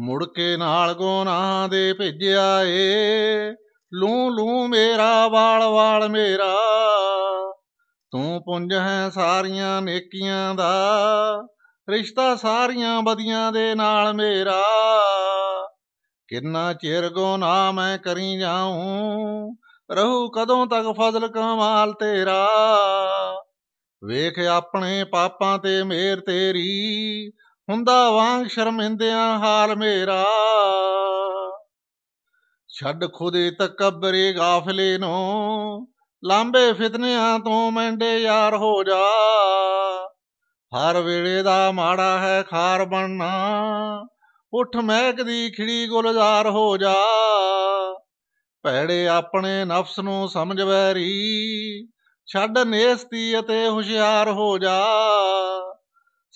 ਮੁੜ ਕੇ ਨਾਲ ਗੋਨਾ ਦੇ ਭੇਜਿਆ ਏ ਲੂ ਲੂ ਮੇਰਾ ਵਾਲ ਵਾਲ ਮੇਰਾ ਤੂੰ ਪੁੰਜ ਹੈ ਸਾਰੀਆਂ ਨੇਕੀਆਂ ਦਾ ਰਿਸ਼ਤਾ ਸਾਰੀਆਂ ਬਦੀਆਂ ਦੇ ਨਾਲ ਮੇਰਾ ਕਿੰਨਾ ਚਿਰ ਗੋਨਾ ਮੈਂ ਕਰੀ ਜਾਉਂ ਰਹੂ ਕਦੋਂ ਤੱਕ ਫਜ਼ਲ ਕਮਾਲ ਤੇਰਾ ਵੇਖ ਆਪਣੇ ਪਾਪਾਂ ਤੇ ਮੇਰ ਤੇਰੀ ਹੁੰਦਾ ਵਾਂਗ ਸ਼ਰਮਿੰਦਿਆਂ ਹਾਲ ਮੇਰਾ ਛੱਡ ਖੁਦੇ ਤਕਬਰੇ ਗਾਫਲੇ ਨੋ ਲਾਂਬੇ ਫਿਤਨਿਆਂ ਤੋਂ ਮੈਂਡੇ ਯਾਰ ਹੋ ਜਾ ਹਰ ਵੇਲੇ ਦਾ ਮਾੜਾ ਹੈ ਖਾਰ ਬਣਨਾ ਉਠ ਮਹਿਕ ਦੀ ਖਿੜੀ ਗੁਲਜ਼ਾਰ ਹੋ ਜਾ ਭੈੜੇ ਆਪਣੇ ਨਫਸ ਨੂੰ ਸਮਝ ਵੈਰੀ ਛੱਡ ਨੇਸਤੀ ਅਤੇ ਹੁਸ਼ਿਆਰ ਹੋ ਜਾ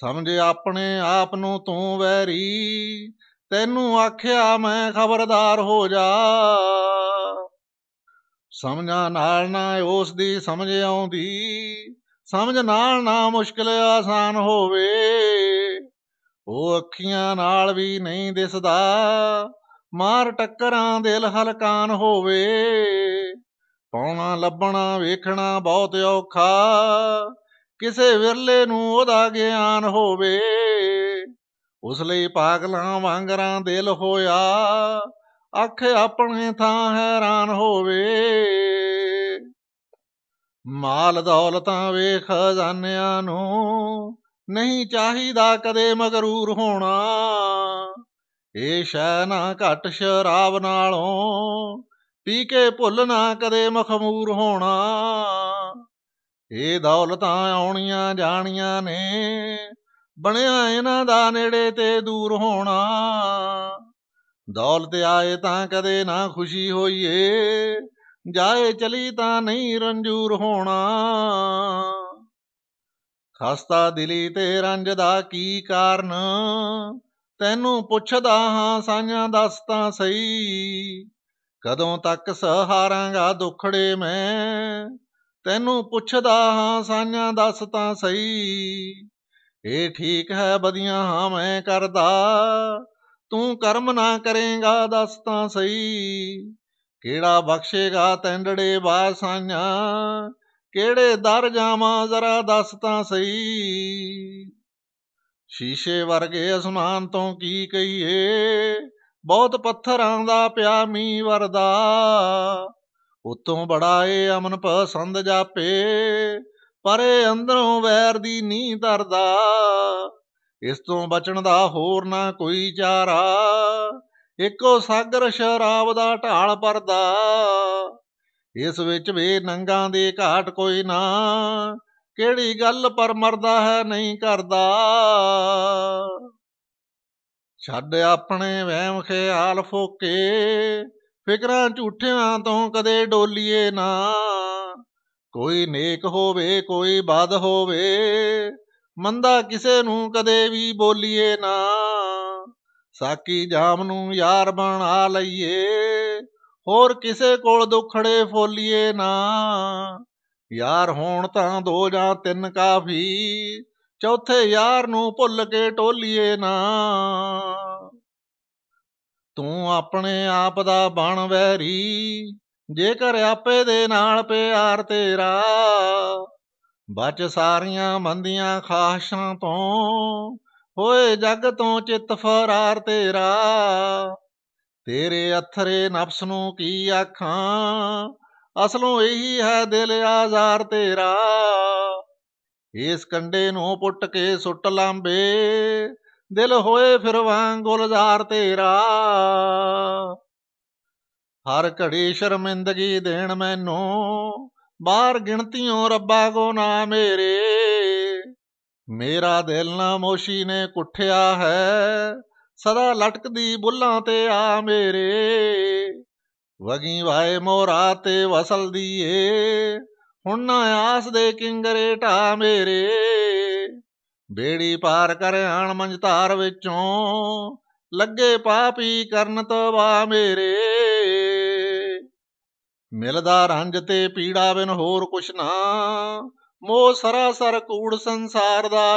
ਸਮਝ ਆਪਣੇ ਆਪ ਨੂੰ ਤੂੰ ਵੈਰੀ ਤੈਨੂੰ ਆਖਿਆ ਮੈਂ ਖਬਰਦਾਰ ਹੋ ਜਾ ਸਮਝਾ ਨਾਲ ਨਾ ਉਸ ਦੀ ਸਮਝ ਆਉਂਦੀ ਸਮਝ ਨਾਲ ਨਾ ਮੁਸ਼ਕਲ ਆਸਾਨ ਹੋਵੇ ਉਹ ਅੱਖੀਆਂ ਨਾਲ ਵੀ ਨਹੀਂ ਦਿਸਦਾ ਮਾਰ ਟੱਕਰਾਂ ਦਿਲ ਹਲਕਾਨ ਹੋਵੇ ਪਾਉਣਾ ਲੱਭਣਾ ਵੇਖਣਾ ਬਹੁਤ ਔਖਾ ਕਿਸੇ ਵਿਰਲੇ ਨੂੰ ਉਹਦਾ ਗਿਆਨ ਹੋਵੇ ਉਸ ਲਈ ਪਾਗਲਾਂ ਵਾਂਗਰਾਂ ਦਿਲ ਹੋਇਆ ਅੱਖ ਆਪਣੇ ਥਾਂ ਹੈਰਾਨ ਹੋਵੇ ਮਾਲ ਦੌਲਤਾਂ ਵੇਖ ਜਾਣਿਆਂ ਨੂੰ ਨਹੀਂ ਚਾਹੀਦਾ ਕਦੇ ਮਗਰੂਰ ਹੋਣਾ ਇਹ ਸ਼ੈ ਨਾ ਘਟ ਸ਼ਰਾਬ ਨਾਲੋਂ ਪੀ ਕੇ ਭੁੱਲ ਨਾ ਕਦੇ ਮਖਮੂਰ ਹੋਣਾ ਇਹ ਦੌਲਤਾਂ ਆਉਣੀਆਂ ਜਾਣੀਆਂ ਨੇ ਬਣਿਆ ਇਹਨਾਂ ਦਾ ਨੇੜੇ ਤੇ ਦੂਰ ਹੋਣਾ ਦੌਲਤ ਆਏ ਤਾਂ ਕਦੇ ਨਾ ਖੁਸ਼ੀ ਹੋਈਏ ਜਾਏ ਚਲੀ ਤਾਂ ਨਹੀਂ ਰੰਜੂਰ ਹੋਣਾ ਖਸਤਾ ਦਿਲੀ ਤੇ ਰੰਜ ਦਾ ਕੀ ਕਾਰਨ ਤੈਨੂੰ ਪੁੱਛਦਾ ਹਾਂ ਸਾਈਆਂ ਦੱਸ ਤਾਂ ਸਹੀ ਕਦੋਂ ਤੱਕ ਸਹਾਰਾਂਗਾ ਦੁਖੜੇ ਮੈਂ ਤੈਨੂੰ ਪੁੱਛਦਾ ਹਾਂ ਸਾਈਆਂ ਦੱਸ ਤਾਂ ਸਹੀ ਏ ਠੀਕ ਹੈ ਬਦੀਆਂ ਹਾਂ ਮੈਂ ਕਰਦਾ ਤੂੰ ਕਰਮ ਨਾ ਕਰੇਗਾ ਦੱਸ ਤਾਂ ਸਹੀ ਕਿਹੜਾ ਬਖਸ਼ੇਗਾ ਤੈਂਡੜੇ ਬਾਸਾਈਆਂ ਕਿਹੜੇ ਦਰ ਜਾਵਾਂ ਜ਼ਰਾ ਦੱਸ ਤਾਂ ਸਹੀ ਸ਼ੀਸ਼ੇ ਵਰਗੇ ਅਸਮਾਨ ਤੋਂ ਕੀ ਕਹੀਏ ਬਹੁਤ ਪੱਥਰਾਂ ਦਾ ਪਿਆ ਮੀ ਵਰਦਾ ਉਤੋਂ ਬੜਾ ਏ ਅਮਨ ਪਸੰਦ ਜਾਪੇ ਪਰੇ ਅੰਦਰੋਂ ਵੈਰ ਦੀ ਨੀਂਹ ਦਰਦਾ ਇਸ ਤੋਂ ਬਚਣ ਦਾ ਹੋਰ ਨਾ ਕੋਈ ਚਾਰਾ ਇੱਕੋ ਸਾਗਰ ਸ਼ਰਾਬ ਦਾ ਢਾਲ ਪਰਦਾ ਇਸ ਵਿੱਚ ਵੀ ਨੰਗਾ ਦੇ ਘਾਟ ਕੋਈ ਨਾ ਕਿਹੜੀ ਗੱਲ ਪਰ ਮਰਦਾ ਹੈ ਨਹੀਂ ਕਰਦਾ ਛੱਡ ਆਪਣੇ ਵਹਿਮ ਖਿਆਲ ਫੋਕੇ ਫਿਕਰਾਂ ਝੂਠਿਆਂ ਤੋਂ ਕਦੇ ਡੋਲੀਏ ਨਾ ਕੋਈ ਨੇਕ ਹੋਵੇ ਕੋਈ ਬਾਦ ਹੋਵੇ ਮੰਦਾ ਕਿਸੇ ਨੂੰ ਕਦੇ ਵੀ ਬੋਲੀਏ ਨਾ ਸਾਕੀ ਜਾਮ ਨੂੰ ਯਾਰ ਬਣਾ ਲਈਏ ਹੋਰ ਕਿਸੇ ਕੋਲ ਦੁਖੜੇ ਫੋਲੀਏ ਨਾ ਯਾਰ ਹੋਣ ਤਾਂ ਦੋ ਜਾਂ ਤਿੰਨ ਕਾਫੀ ਚੌਥੇ ਯਾਰ ਨੂੰ ਭੁੱਲ ਕੇ ਟੋਲੀਏ ਨਾ ਤੂੰ ਆਪਣੇ ਆਪ ਦਾ ਬਣ ਵੈਰੀ ਜੇਕਰ ਆਪੇ ਦੇ ਨਾਲ ਪਿਆਰ ਤੇਰਾ ਬਚ ਸਾਰੀਆਂ ਮੰਦੀਆਂ ਖਾਸ਼ਾਂ ਤੋਂ ਹੋਏ ਜੱਗ ਤੋਂ ਚਿੱਤ ਫਰਾਰ ਤੇਰਾ ਤੇਰੇ ਅਥਰੇ ਨਫਸ ਨੂੰ ਕੀ ਆਖਾਂ ਅਸਲੋਂ ਇਹੀ ਹੈ ਦਿਲ ਆਜ਼ਾਰ ਤੇਰਾ ਇਸ ਕੰਡੇ ਨੂੰ ਪੁੱਟ ਕੇ ਸੁੱਟ ਲਾਂਬੇ ਦਿਲ ਹੋਏ ਫਿਰ ਵਾਂ ਗੁਲਜ਼ਾਰ ਤੇਰਾ ਹਰ ਘੜੀ ਸ਼ਰਮਿੰਦਗੀ ਦੇਣ ਮੈਨੂੰ ਬਾਹਰ ਗਿਣਤੀਆਂ ਰੱਬਾ ਕੋ ਨਾ ਮੇਰੇ ਮੇਰਾ ਦਿਲ ਨਾ ਮੋਸ਼ੀ ਨੇ ਕੁੱਠਿਆ ਹੈ ਸਦਾ ਲਟਕਦੀ ਬੁੱਲਾਂ ਤੇ ਆ ਮੇਰੇ ਵਗੀ ਵਾਏ ਮੋਰਾ ਤੇ ਵਸਲ ਦੀਏ ਹੁਣ ਨਾ ਆਸ ਦੇ ਕਿੰਗਰੇ ਢਾ ਮੇਰੇ ਬੇੜੀ ਪਾਰ ਕਰ ਆਣ ਮੰਜਤਾਰ ਵਿੱਚੋਂ ਲੱਗੇ ਪਾਪੀ ਕਰਨ ਤਵਾ ਮੇਰੇ ਮਿਲਦਾ ਰੰਜ ਤੇ ਪੀੜਾ ਬਿਨ ਹੋਰ ਕੁਛ ਨਾ ਮੋਹ ਸਰਾਸਰ ਕੂੜ ਸੰਸਾਰ ਦਾ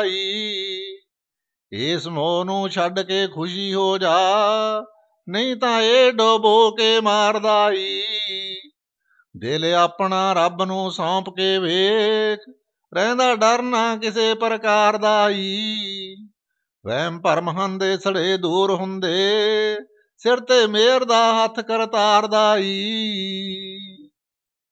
ਇਸ ਮੋਹ ਨੂੰ ਛੱਡ ਕੇ ਖੁਸ਼ੀ ਹੋ ਜਾ ਨਹੀਂ ਤਾਂ ਇਹ ਡੋਬੋ ਕੇ ਮਾਰਦਾ ਦਿਲ ਆਪਣਾ ਰੱਬ ਨੂੰ ਸੌਂਪ ਕੇ ਵੇਖ ਰਹਿੰਦਾ ਡਰ ਨਾ ਕਿਸੇ ਪ੍ਰਕਾਰ ਦਾ ਈ ਵਹਿਮ ਭਰਮ ਹੰਦੇ ਸੜੇ ਦੂਰ ਹੁੰਦੇ ਸਿਰ ਤੇ ਮੇਰ ਦਾ ਹੱਥ ਕਰਤਾਰ ਦਾ ਈ